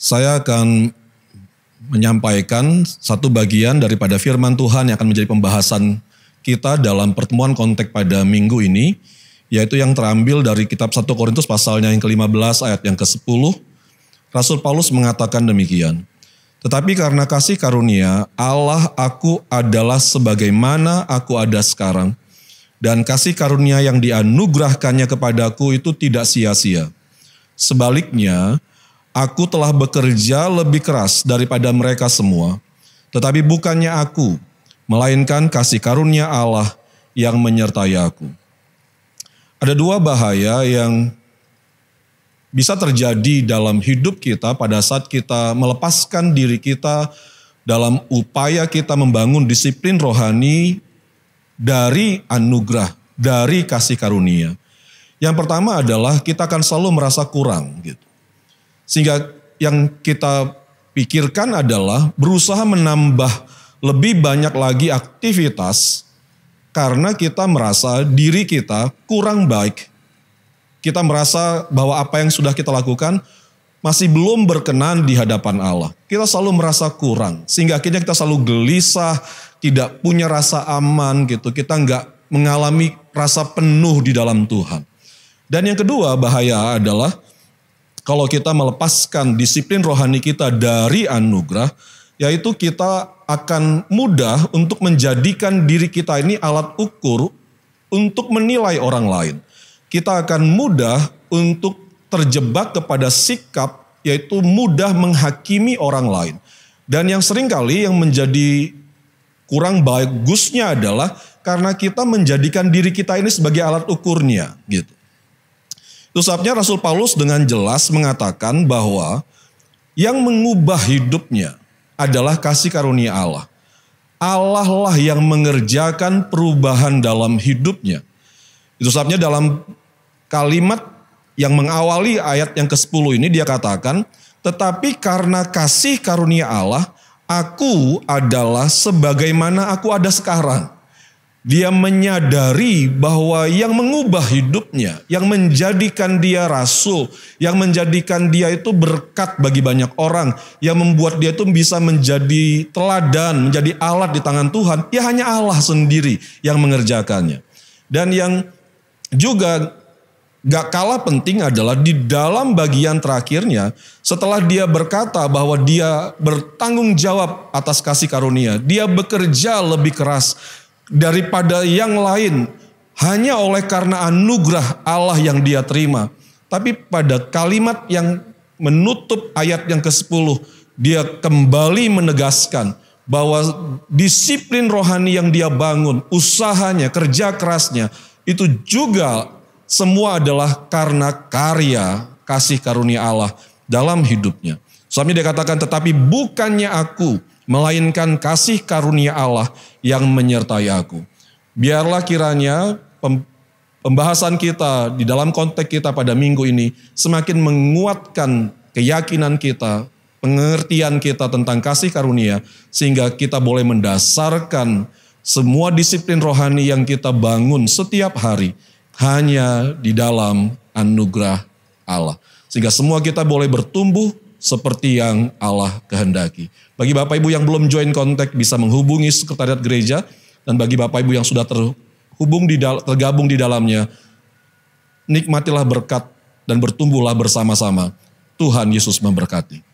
Saya akan menyampaikan satu bagian daripada firman Tuhan yang akan menjadi pembahasan kita dalam pertemuan konteks pada minggu ini, yaitu yang terambil dari kitab 1 Korintus pasalnya yang ke-15 ayat yang ke-10. Rasul Paulus mengatakan demikian. Tetapi karena kasih karunia, Allah aku adalah sebagaimana aku ada sekarang. Dan kasih karunia yang dianugerahkannya kepadaku itu tidak sia-sia. Sebaliknya, aku telah bekerja lebih keras daripada mereka semua. Tetapi bukannya aku, melainkan kasih karunia Allah yang menyertai aku. Ada dua bahaya yang bisa terjadi dalam hidup kita pada saat kita melepaskan diri kita dalam upaya kita membangun disiplin rohani dari anugerah, dari kasih karunia. Yang pertama adalah kita akan selalu merasa kurang gitu. Sehingga yang kita pikirkan adalah berusaha menambah lebih banyak lagi aktivitas karena kita merasa diri kita kurang baik kita merasa bahwa apa yang sudah kita lakukan masih belum berkenan di hadapan Allah. Kita selalu merasa kurang, sehingga akhirnya kita selalu gelisah, tidak punya rasa aman gitu. Kita nggak mengalami rasa penuh di dalam Tuhan. Dan yang kedua bahaya adalah kalau kita melepaskan disiplin rohani kita dari anugerah, yaitu kita akan mudah untuk menjadikan diri kita ini alat ukur untuk menilai orang lain kita akan mudah untuk terjebak kepada sikap yaitu mudah menghakimi orang lain. Dan yang seringkali yang menjadi kurang bagusnya adalah karena kita menjadikan diri kita ini sebagai alat ukurnya gitu. Itu sebabnya Rasul Paulus dengan jelas mengatakan bahwa yang mengubah hidupnya adalah kasih karunia Allah. Allah lah yang mengerjakan perubahan dalam hidupnya. Itu sebabnya dalam kalimat yang mengawali ayat yang ke-10 ini dia katakan, tetapi karena kasih karunia Allah, aku adalah sebagaimana aku ada sekarang. Dia menyadari bahwa yang mengubah hidupnya, yang menjadikan dia rasul, yang menjadikan dia itu berkat bagi banyak orang, yang membuat dia itu bisa menjadi teladan, menjadi alat di tangan Tuhan, ya hanya Allah sendiri yang mengerjakannya. Dan yang juga Gak kalah penting adalah di dalam bagian terakhirnya, setelah dia berkata bahwa dia bertanggung jawab atas kasih karunia, dia bekerja lebih keras daripada yang lain hanya oleh karena anugerah Allah yang dia terima. Tapi pada kalimat yang menutup ayat yang ke-10, dia kembali menegaskan bahwa disiplin rohani yang dia bangun, usahanya, kerja kerasnya, itu juga semua adalah karena karya kasih karunia Allah dalam hidupnya. Suami dia katakan, tetapi bukannya aku, melainkan kasih karunia Allah yang menyertai aku. Biarlah kiranya pembahasan kita di dalam konteks kita pada minggu ini semakin menguatkan keyakinan kita, pengertian kita tentang kasih karunia, sehingga kita boleh mendasarkan semua disiplin rohani yang kita bangun setiap hari hanya di dalam anugerah Allah. Sehingga semua kita boleh bertumbuh seperti yang Allah kehendaki. Bagi Bapak Ibu yang belum join kontak bisa menghubungi sekretariat gereja dan bagi Bapak Ibu yang sudah terhubung di tergabung di dalamnya nikmatilah berkat dan bertumbuhlah bersama-sama. Tuhan Yesus memberkati.